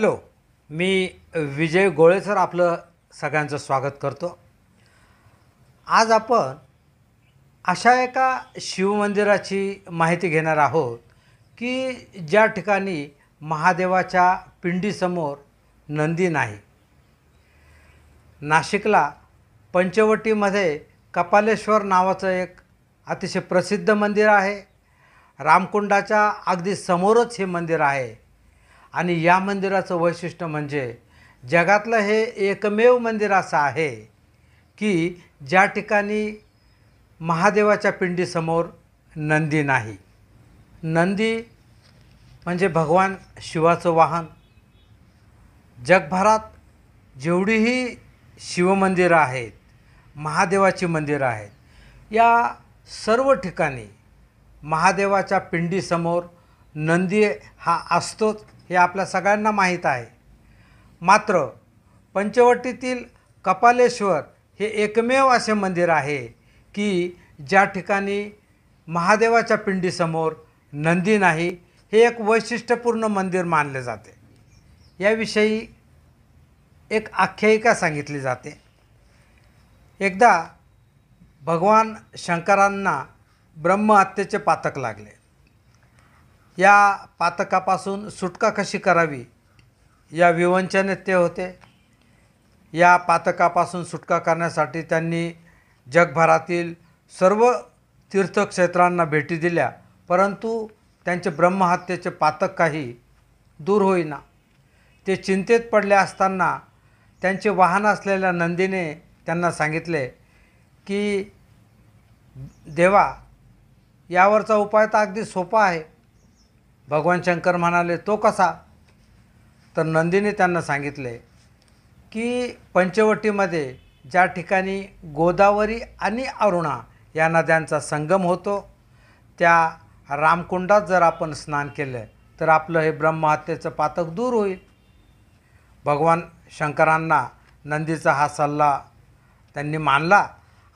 hello मी विजय गोळे sir आपलं सगळ्यांचं स्वागत करतो आज आपण अशा एका शिवमंदिराची माहिती घेणार आहोत की ज्या ठिकाणी महादेवाच्या पिंडीसमोर नंदी नाही नाशिकला पंचवटीमध्ये कपालेश्वर नावाचं एक अतिशय प्रसिद्ध मंदिर आहे रामकुंडाच्या अगदी समोरच हे मंदिर आहे आणि या मंदिराचं वैशिष्ट्य म्हणजे जगातलं हे एकमेव मंदिर असं आहे की ज्या ठिकाणी महादेवाच्या पिंडीसमोर नंदी नाही नंदी म्हणजे भगवान शिवाचं वाहन जगभरात जेवढीही शिवमंदिरं आहेत महादेवाची मंदिरं आहेत या सर्व ठिकाणी महादेवाच्या पिंडीसमोर नंदी हा असतोच हे आपल्या सगळ्यांना माहीत आहे मात्र पंचवटीतील कपालेश्वर हे एकमेव असे मंदिर आहे की ज्या ठिकाणी महादेवाच्या पिंडीसमोर नंदी नाही हे एक वैशिष्ट्यपूर्ण मंदिर मानले जाते याविषयी एक आख्यायिका सांगितली जाते एकदा भगवान शंकरांना ब्रह्महत्येचे पातक लागले या पातकापासून सुटका कशी करावी या विवंचनेत ते होते या पातकापासून सुटका करण्यासाठी त्यांनी जगभरातील सर्व तीर्थक्षेत्रांना भेटी दिल्या परंतु त्यांचे ब्रह्महत्येचे पातक काही दूर होईना ते चिंतेत पडले असताना त्यांचे वाहन असलेल्या नंदीने त्यांना सांगितले की देवा यावरचा उपाय तर अगदी सोपा आहे भगवान शंकर म्हणाले तो कसा तर नंदीने त्यांना सांगितले की पंचवटीमध्ये ज्या ठिकाणी गोदावरी आणि अरुणा या नद्यांचा संगम होतो त्या रामकुंडात जर आपण स्नान केलं तर आपलं हे ब्रह्महत्येचं पातक दूर होईल भगवान शंकरांना नंदीचा हा सल्ला त्यांनी मानला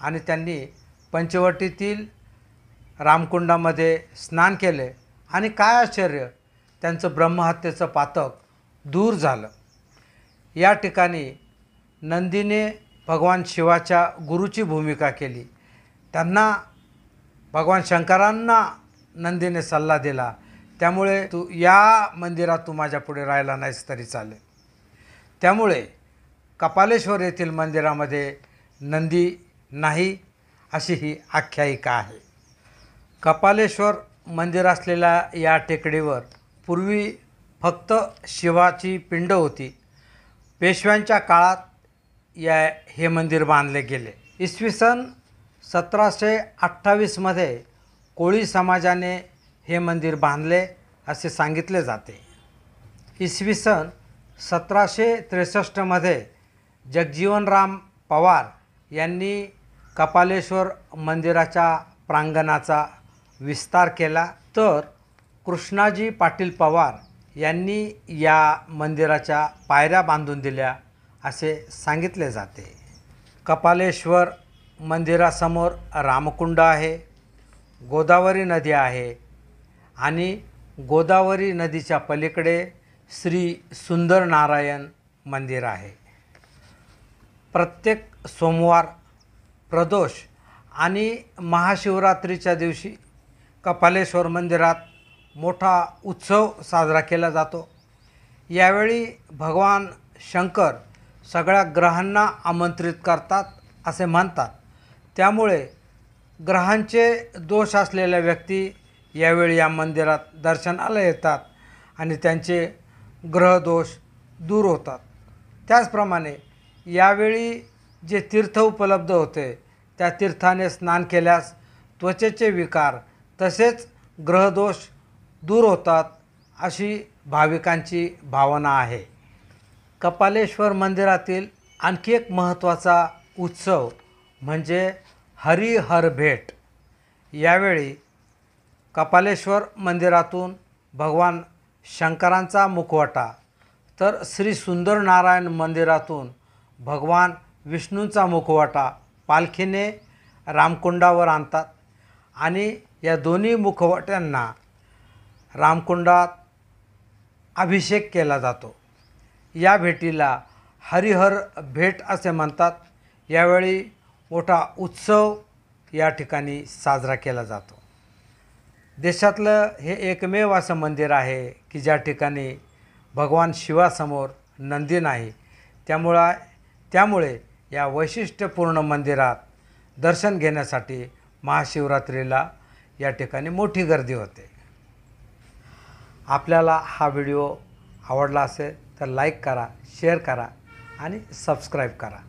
आणि त्यांनी पंचवटीतील रामकुंडामध्ये स्नान केले आणि काय आश्चर्य त्यांचं ब्रह्महत्येचं पातक दूर झालं या ठिकाणी नंदीने भगवान शिवाच्या गुरुची भूमिका केली त्यांना भगवान शंकरांना नंदीने सल्ला दिला त्यामुळे तू या मंदिरात तू माझ्या पुढे राहिला नाहीस तरी चालेल त्यामुळे कपालेश्वर येथील मंदिरामध्ये नंदी नाही अशी ही आख्यायिका आहे कपालेश्वर मंदिर असलेल्या या टेकडीवर पूर्वी फक्त शिवाची पिंड होती पेशव्यांच्या काळात या हे मंदिर बांधले गेले इसवी सन सतराशे अठ्ठावीसमध्ये कोळी समाजाने हे मंदिर बांधले असे सांगितले जाते इसवी सन सतराशे त्रेसष्टमध्ये जगजीवनराम पवार यांनी कपालेश्वर मंदिराच्या प्रांगणाचा विस्तार केला तर कृष्णाजी पाटील पवार यांनी या मंदिराच्या पायऱ्या बांधून दिल्या असे सांगितले जाते कपालेश्वर मंदिरासमोर रामकुंड आहे गोदावरी नदी आहे आणि गोदावरी नदीच्या पलीकडे श्री सुंदर नारायण मंदिर आहे प्रत्येक सोमवार प्रदोष आणि महाशिवरात्रीच्या दिवशी कपालेश्वर मंदिरात मोठा उत्सव साजरा केला जातो यावेळी भगवान शंकर सगळ्या ग्रहांना आमंत्रित करतात असे मानतात त्यामुळे ग्रहांचे दोष असलेल्या व्यक्ती यावेळी या मंदिरात दर्शनाला येतात आणि त्यांचे ग्रहदोष दूर होतात त्याचप्रमाणे यावेळी जे तीर्थ उपलब्ध होते त्या तीर्थाने स्नान केल्यास त्वचेचे विकार तसेच ग्रहदोष दूर होतात अशी भाविकांची भावना आहे कपालेश्वर मंदिरातील आणखी एक महत्त्वाचा उत्सव म्हणजे हरिहर भेट यावेळी कपालेश्वर मंदिरातून भगवान शंकरांचा मुखवटा तर श्री सुंदर नारायण मंदिरातून भगवान विष्णूंचा मुखवटा पालखीने रामकुंडावर आणतात आणि या दोन्ही मुखवट्यांना रामकुंडात अभिषेक केला जातो या भेटीला हरिहर भेट असे म्हणतात यावेळी मोठा उत्सव या ठिकाणी साजरा केला जातो देशातलं हे एकमेव असं मंदिर आहे की ज्या ठिकाणी भगवान शिवासमोर नंदी नाही त्यामुळं त्यामुळे या वैशिष्ट्यपूर्ण मंदिरात दर्शन घेण्यासाठी महाशिवरात्रीला या ठिकाणी मोठी गर्दी होते आपल्याला हा व्हिडिओ आवडला असेल तर लाईक करा शेअर करा आणि सबस्क्राईब करा